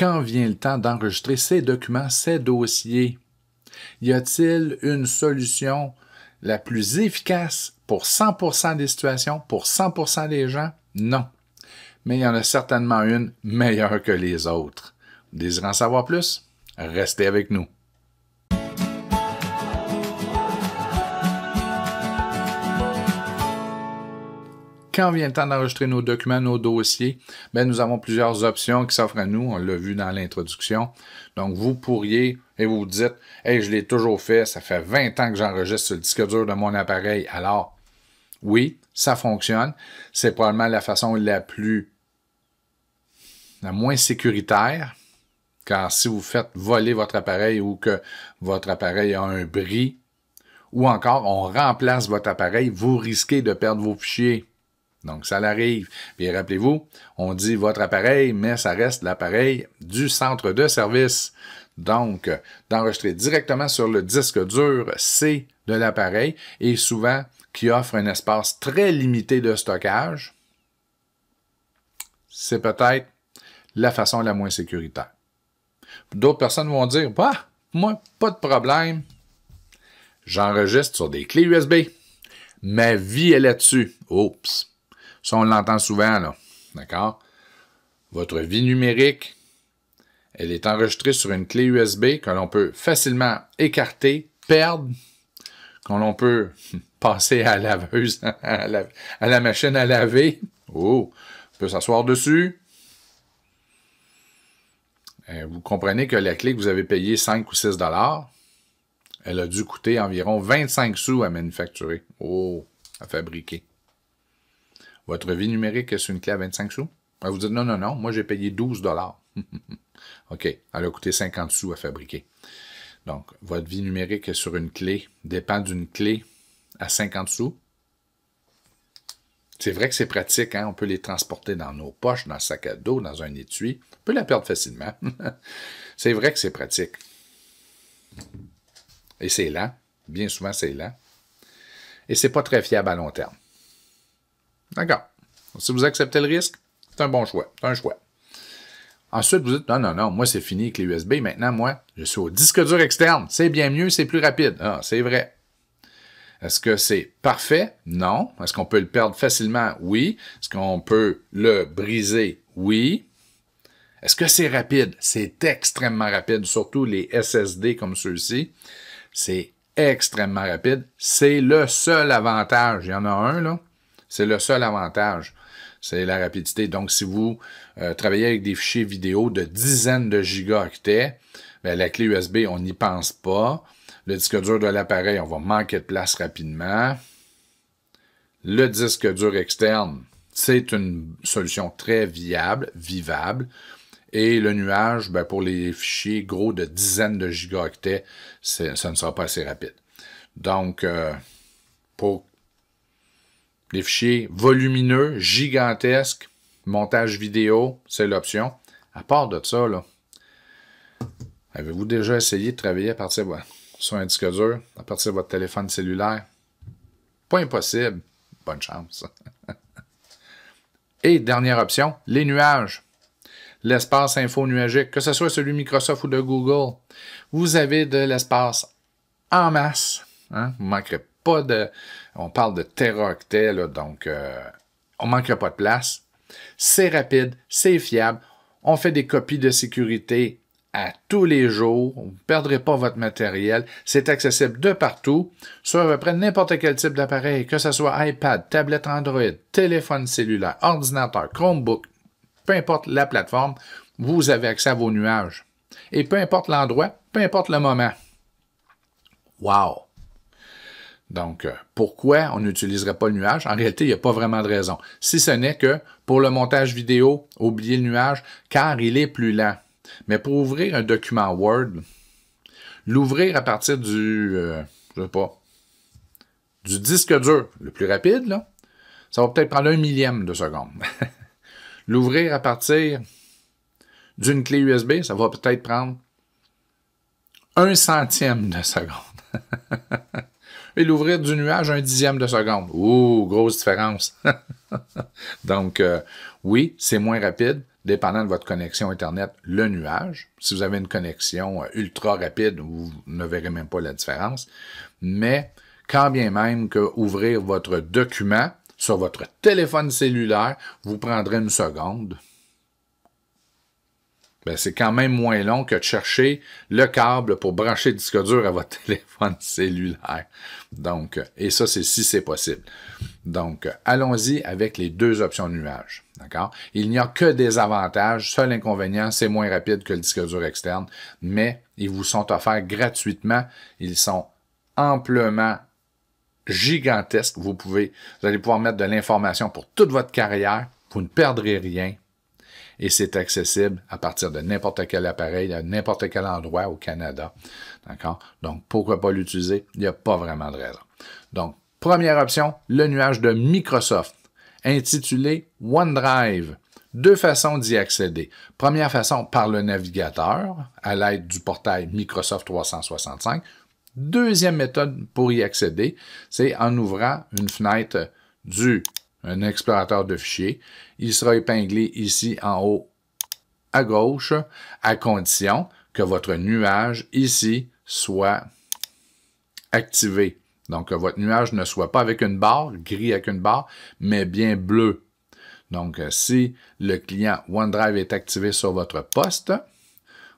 Quand vient le temps d'enregistrer ces documents, ces dossiers? Y a-t-il une solution la plus efficace pour 100% des situations, pour 100% des gens? Non. Mais il y en a certainement une meilleure que les autres. Désirant savoir plus? Restez avec nous. quand vient le temps d'enregistrer nos documents, nos dossiers, ben, nous avons plusieurs options qui s'offrent à nous. On l'a vu dans l'introduction. Donc, vous pourriez, et vous vous dites, hey, je l'ai toujours fait, ça fait 20 ans que j'enregistre sur le disque dur de mon appareil. Alors, oui, ça fonctionne. C'est probablement la façon la plus, la moins sécuritaire. Car si vous faites voler votre appareil ou que votre appareil a un bris, ou encore on remplace votre appareil, vous risquez de perdre vos fichiers. Donc, ça l'arrive. Puis rappelez-vous, on dit votre appareil, mais ça reste l'appareil du centre de service. Donc, d'enregistrer directement sur le disque dur C de l'appareil et souvent qui offre un espace très limité de stockage, c'est peut-être la façon la moins sécuritaire. D'autres personnes vont dire, bah, moi, pas de problème, j'enregistre sur des clés USB. Ma vie est là-dessus. Oups. Ça, on l'entend souvent, là. D'accord? Votre vie numérique, elle est enregistrée sur une clé USB que l'on peut facilement écarter, perdre, que l'on peut passer à la laveuse, à la, machine à laver. Oh, on peut s'asseoir dessus. Euh, vous comprenez que la clé que vous avez payée 5 ou 6 dollars, elle a dû coûter environ 25 sous à manufacturer. Oh, à fabriquer. Votre vie numérique est une clé à 25 sous? Ben, vous dites non, non, non, moi j'ai payé 12 dollars. OK, elle a coûté 50 sous à fabriquer. Donc, votre vie numérique est sur une clé, dépend d'une clé à 50 sous. C'est vrai que c'est pratique, hein? on peut les transporter dans nos poches, dans un sac à dos, dans un étui. On peut la perdre facilement. c'est vrai que c'est pratique. Et c'est lent. Bien souvent, c'est lent. Et c'est pas très fiable à long terme. D'accord. Si vous acceptez le risque, c'est un bon choix. C'est un choix. Ensuite, vous dites, non, non, non, moi, c'est fini avec les USB. Maintenant, moi, je suis au disque dur externe. C'est bien mieux, c'est plus rapide. Ah, c'est vrai. Est-ce que c'est parfait? Non. Est-ce qu'on peut le perdre facilement? Oui. Est-ce qu'on peut le briser? Oui. Est-ce que c'est rapide? C'est extrêmement rapide, surtout les SSD comme ceux-ci. C'est extrêmement rapide. C'est le seul avantage. Il y en a un, là. C'est le seul avantage, c'est la rapidité. Donc, si vous euh, travaillez avec des fichiers vidéo de dizaines de gigaoctets, ben, la clé USB, on n'y pense pas. Le disque dur de l'appareil, on va manquer de place rapidement. Le disque dur externe, c'est une solution très viable, vivable. Et le nuage, ben, pour les fichiers gros de dizaines de gigaoctets, ça ne sera pas assez rapide. Donc, euh, pour des fichiers volumineux, gigantesques, montage vidéo, c'est l'option. À part de ça, avez-vous déjà essayé de travailler à partir de, sur un disque dur, à partir de votre téléphone cellulaire? Pas impossible. Bonne chance. Et dernière option, les nuages. L'espace info nuagique, que ce soit celui de Microsoft ou de Google, vous avez de l'espace en masse. Hein? Vous ne pas de... On parle de terroctel, donc euh, on ne manquera pas de place. C'est rapide, c'est fiable. On fait des copies de sécurité à tous les jours. Vous ne perdrez pas votre matériel. C'est accessible de partout, sur à peu près n'importe quel type d'appareil, que ce soit iPad, tablette Android, téléphone cellulaire, ordinateur, Chromebook, peu importe la plateforme, vous avez accès à vos nuages. Et peu importe l'endroit, peu importe le moment. Wow! Donc, euh, pourquoi on n'utiliserait pas le nuage? En réalité, il n'y a pas vraiment de raison. Si ce n'est que pour le montage vidéo, oubliez le nuage, car il est plus lent. Mais pour ouvrir un document Word, l'ouvrir à partir du, euh, sais pas, du disque dur, le plus rapide, ça va peut-être prendre un millième de seconde. l'ouvrir à partir d'une clé USB, ça va peut-être prendre un centième de seconde. et l'ouvrir du nuage un dixième de seconde. Ouh, grosse différence. Donc, euh, oui, c'est moins rapide, dépendant de votre connexion Internet, le nuage. Si vous avez une connexion euh, ultra rapide, vous ne verrez même pas la différence. Mais quand bien même que ouvrir votre document sur votre téléphone cellulaire vous prendrait une seconde, ben c'est quand même moins long que de chercher le câble pour brancher le disque dur à votre téléphone cellulaire. Donc, euh, et ça, c'est si c'est possible. Donc, euh, allons-y avec les deux options nuages. D'accord? Il n'y a que des avantages. Seul inconvénient, c'est moins rapide que le disque dur externe, mais ils vous sont offerts gratuitement. Ils sont amplement gigantesques. Vous pouvez, vous allez pouvoir mettre de l'information pour toute votre carrière. Vous ne perdrez rien et c'est accessible à partir de n'importe quel appareil, à n'importe quel endroit au Canada. D'accord? Donc, pourquoi pas l'utiliser? Il n'y a pas vraiment de raison. Donc, première option, le nuage de Microsoft, intitulé OneDrive. Deux façons d'y accéder. Première façon, par le navigateur, à l'aide du portail Microsoft 365. Deuxième méthode pour y accéder, c'est en ouvrant une fenêtre du un explorateur de fichiers. Il sera épinglé ici en haut à gauche, à condition que votre nuage ici soit activé. Donc, que votre nuage ne soit pas avec une barre, gris avec une barre, mais bien bleu. Donc, euh, si le client OneDrive est activé sur votre poste,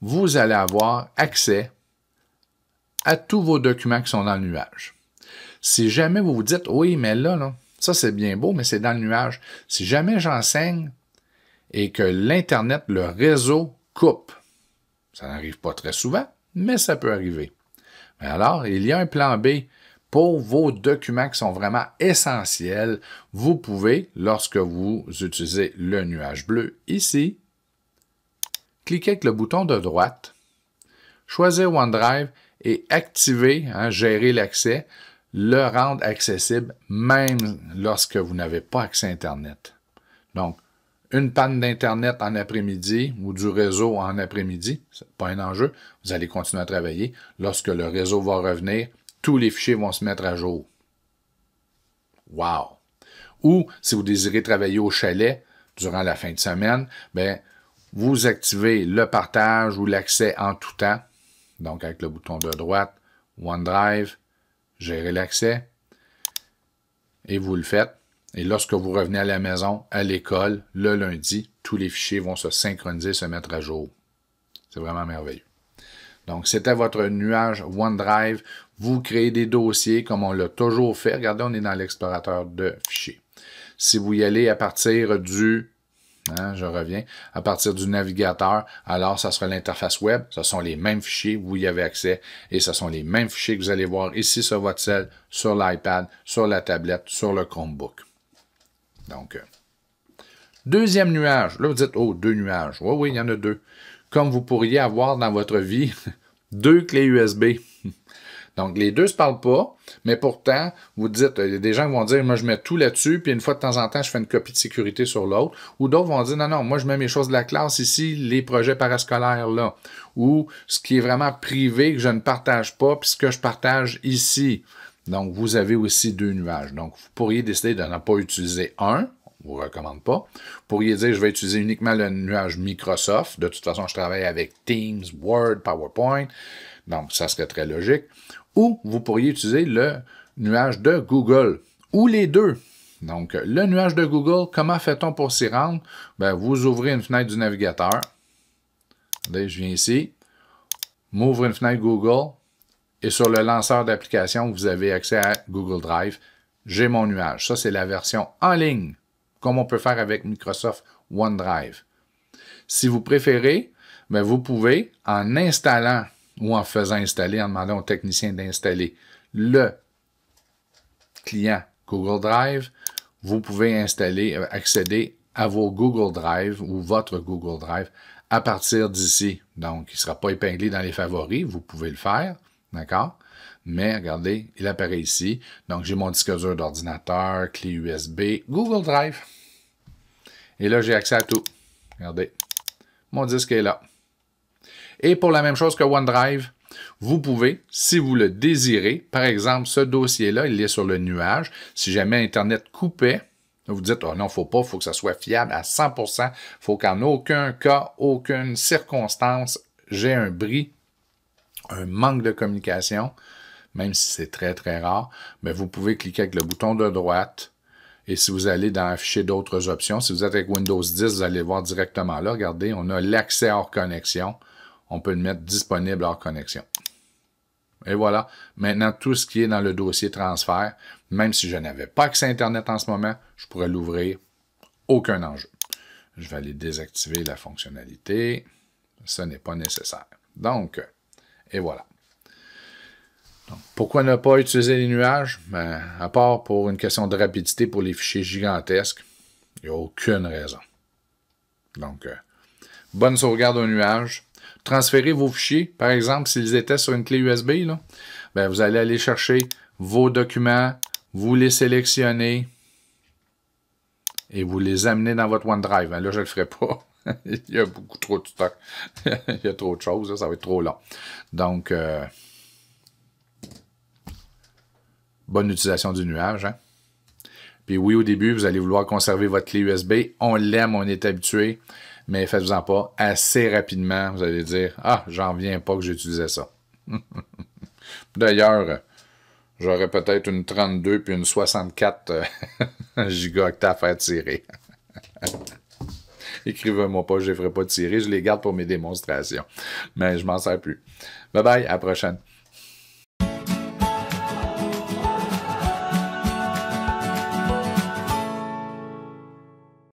vous allez avoir accès à tous vos documents qui sont dans le nuage. Si jamais vous vous dites, oui, mais là, là ça, c'est bien beau, mais c'est dans le nuage. Si jamais j'enseigne et que l'Internet, le réseau coupe, ça n'arrive pas très souvent, mais ça peut arriver. Mais alors, il y a un plan B pour vos documents qui sont vraiment essentiels. Vous pouvez, lorsque vous utilisez le nuage bleu ici, cliquer avec le bouton de droite, choisir OneDrive et activer, hein, gérer l'accès le rendre accessible même lorsque vous n'avez pas accès à Internet. Donc, une panne d'Internet en après-midi ou du réseau en après-midi, ce n'est pas un enjeu, vous allez continuer à travailler. Lorsque le réseau va revenir, tous les fichiers vont se mettre à jour. Wow! Ou, si vous désirez travailler au chalet durant la fin de semaine, ben, vous activez le partage ou l'accès en tout temps, donc avec le bouton de droite, OneDrive, gérer l'accès, et vous le faites. Et lorsque vous revenez à la maison, à l'école, le lundi, tous les fichiers vont se synchroniser, se mettre à jour. C'est vraiment merveilleux. Donc, c'était votre nuage OneDrive. Vous créez des dossiers comme on l'a toujours fait. Regardez, on est dans l'explorateur de fichiers. Si vous y allez à partir du Hein, je reviens, à partir du navigateur, alors ça sera l'interface web, ce sont les mêmes fichiers, vous y avez accès, et ce sont les mêmes fichiers que vous allez voir ici sur votre cell, sur l'iPad, sur la tablette, sur le Chromebook. Donc, euh, deuxième nuage, là vous dites, oh, deux nuages, oui, oui, il y en a deux. Comme vous pourriez avoir dans votre vie, deux clés USB. Donc, les deux se parlent pas, mais pourtant, vous dites, il y a des gens qui vont dire, moi, je mets tout là-dessus, puis une fois de temps en temps, je fais une copie de sécurité sur l'autre. Ou d'autres vont dire, non, non, moi, je mets mes choses de la classe ici, les projets parascolaires là. Ou ce qui est vraiment privé que je ne partage pas, puis ce que je partage ici. Donc, vous avez aussi deux nuages. Donc, vous pourriez décider de ne pas utiliser un, on vous recommande pas. Vous pourriez dire, je vais utiliser uniquement le nuage Microsoft. De toute façon, je travaille avec Teams, Word, PowerPoint. Donc, ça serait très logique ou vous pourriez utiliser le nuage de Google ou les deux. Donc, le nuage de Google, comment fait-on pour s'y rendre? Ben, vous ouvrez une fenêtre du navigateur. je viens ici. M'ouvre une fenêtre Google. Et sur le lanceur d'application, vous avez accès à Google Drive. J'ai mon nuage. Ça, c'est la version en ligne, comme on peut faire avec Microsoft OneDrive. Si vous préférez, ben, vous pouvez, en installant ou en faisant installer, en demandant au technicien d'installer le client Google Drive, vous pouvez installer, euh, accéder à vos Google Drive ou votre Google Drive à partir d'ici. Donc, il ne sera pas épinglé dans les favoris, vous pouvez le faire, d'accord? Mais regardez, il apparaît ici. Donc, j'ai mon disque dur d'ordinateur, clé USB, Google Drive. Et là, j'ai accès à tout. Regardez, mon disque est là. Et pour la même chose que OneDrive, vous pouvez, si vous le désirez, par exemple, ce dossier-là, il est sur le nuage. Si jamais Internet coupait, vous dites, oh non, faut pas, il faut que ça soit fiable à 100%. Il Faut qu'en aucun cas, aucune circonstance, j'ai un bris, un manque de communication, même si c'est très, très rare. Mais vous pouvez cliquer avec le bouton de droite. Et si vous allez dans Afficher d'autres options, si vous êtes avec Windows 10, vous allez voir directement là. Regardez, on a l'accès hors connexion on peut le mettre disponible hors connexion. Et voilà, maintenant tout ce qui est dans le dossier transfert, même si je n'avais pas accès à Internet en ce moment, je pourrais l'ouvrir, aucun enjeu. Je vais aller désactiver la fonctionnalité, ce n'est pas nécessaire. Donc, et voilà. pourquoi ne pas utiliser les nuages? Ben, à part pour une question de rapidité pour les fichiers gigantesques, il n'y a aucune raison. Donc, euh, bonne sauvegarde au nuages transférer vos fichiers, par exemple, s'ils étaient sur une clé USB, ben, vous allez aller chercher vos documents, vous les sélectionnez et vous les amenez dans votre OneDrive. Hein, là, je ne le ferai pas. Il y a beaucoup trop de stock. Il y a trop de choses. ça va être trop long. Donc, euh, bonne utilisation du nuage. Hein. Puis oui, au début, vous allez vouloir conserver votre clé USB. On l'aime, on est habitué mais faites-vous-en pas. Assez rapidement, vous allez dire Ah, j'en viens pas que j'utilisais ça. D'ailleurs, j'aurais peut-être une 32 puis une 64 euh, gigaoctets à tirer. Écrivez-moi pas, je ne ferai pas tirer, je les garde pour mes démonstrations. Mais je m'en sers plus. Bye bye, à la prochaine.